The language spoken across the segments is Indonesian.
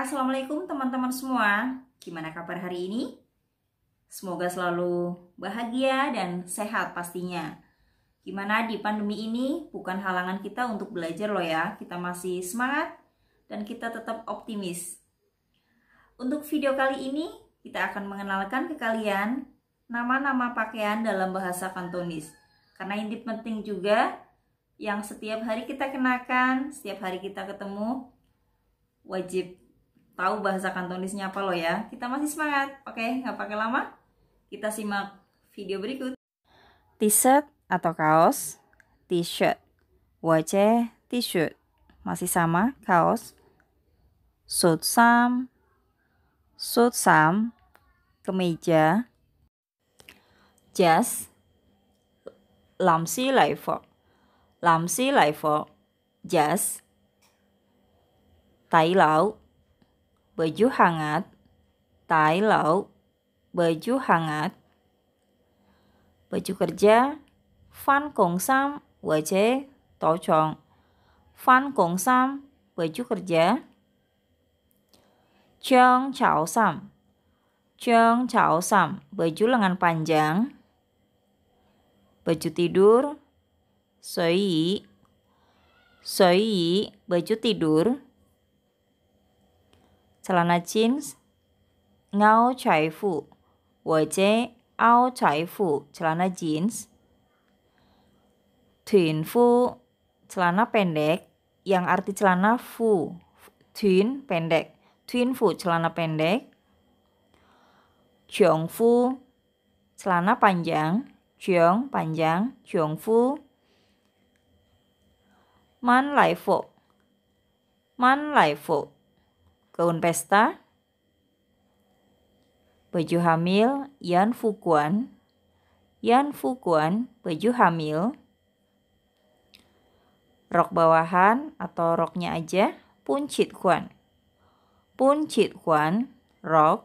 Assalamualaikum teman-teman semua Gimana kabar hari ini? Semoga selalu bahagia dan sehat pastinya Gimana di pandemi ini bukan halangan kita untuk belajar loh ya Kita masih semangat dan kita tetap optimis Untuk video kali ini kita akan mengenalkan ke kalian Nama-nama pakaian dalam bahasa kantonis Karena ini penting juga yang setiap hari kita kenakan, setiap hari kita ketemu, wajib tahu bahasa Kantonisnya apa lo ya. Kita masih semangat. Oke, nggak pakai lama. Kita simak video berikut. T-shirt atau kaos, t-shirt. Wace, t-shirt. Masih sama, kaos. Suit sam. kemeja. Jas, lamsi laifo. Lamsi laifo. jas. Tai lauk, baju hangat, tai lau, baju hangat, baju kerja, fan kong sam, wajah, tocong, fan kong sam, baju kerja, chong chao sam. chong chao sam, baju lengan panjang. Baju tidur. Soi. Soi, baju tidur celana jeans, ngao chai fu, wajah ao chai fu, celana jeans, twin fu, celana pendek, yang arti celana fu, twin pendek, twin fu, celana pendek, chong fu, celana panjang, chong panjang, chong fu, man lai fu, man lai fu, gaun pesta, baju hamil yan fukuan, yan fukuan baju hamil, rok bawahan atau roknya aja puncit kuan. Puncit kuan rok,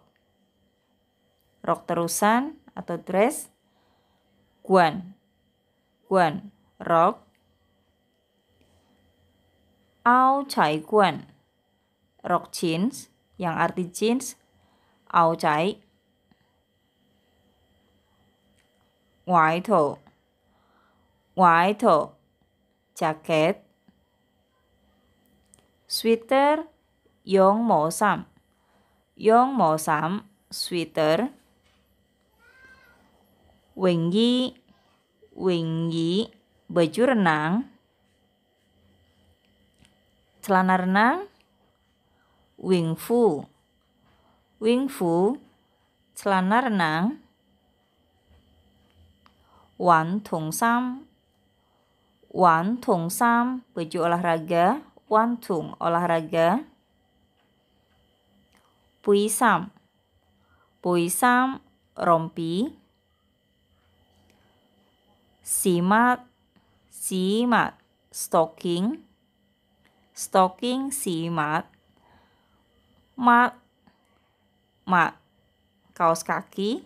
rok terusan atau dress, kuan, kuan, rok, au chai guan rok jeans yang arti jeans ao chai ngoài thổ jacket sweater yang mau sam yang mau sam sweater wengi wengi baju renang celana renang wingfu wingfu wing Fu celana renang Wan Tong Sam Wan Tong Sam baju olahraga Wan Tong olahraga Pui Sam Pui Sam rompi Simat Simat stocking stocking simat mak mak kaos kaki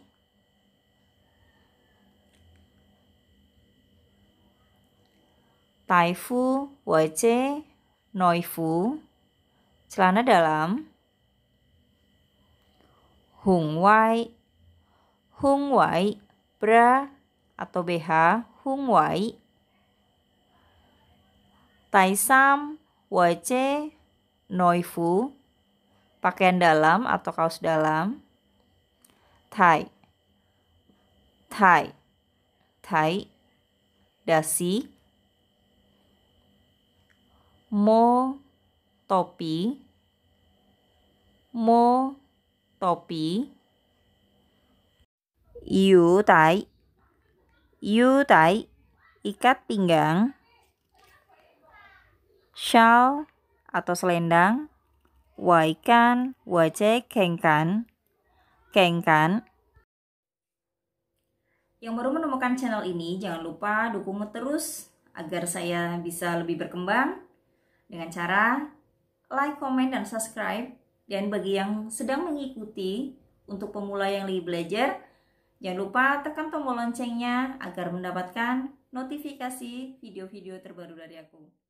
taifu wece noifu celana dalam hung wai hung wai bra atau BH hung wai sam wece noifu pakaian dalam atau kaos dalam tie tie tie dasi mo topi mo topi yu tai yu tai ikat pinggang shawl atau selendang Wai kan, keng kan, keng kan. Yang baru menemukan channel ini, jangan lupa dukung terus agar saya bisa lebih berkembang dengan cara like, comment, dan subscribe. Dan bagi yang sedang mengikuti untuk pemula yang lebih belajar, jangan lupa tekan tombol loncengnya agar mendapatkan notifikasi video-video terbaru dari aku.